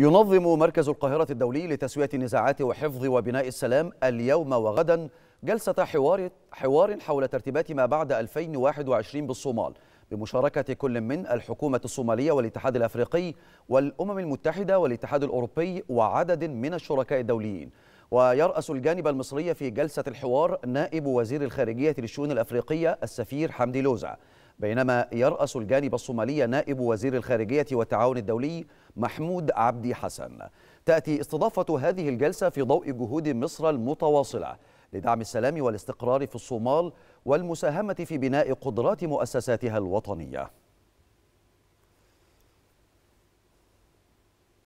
ينظم مركز القاهرة الدولي لتسوية النزاعات وحفظ وبناء السلام اليوم وغدا جلسة حوار حوار حول ترتيبات ما بعد 2021 بالصومال بمشاركة كل من الحكومة الصومالية والاتحاد الأفريقي والأمم المتحدة والاتحاد الأوروبي وعدد من الشركاء الدوليين ويرأس الجانب المصري في جلسة الحوار نائب وزير الخارجية للشؤون الأفريقية السفير حمدي لوزع بينما يرأس الجانب الصومالي نائب وزير الخارجية والتعاون الدولي محمود عبدي حسن تأتي استضافة هذه الجلسة في ضوء جهود مصر المتواصلة لدعم السلام والاستقرار في الصومال والمساهمة في بناء قدرات مؤسساتها الوطنية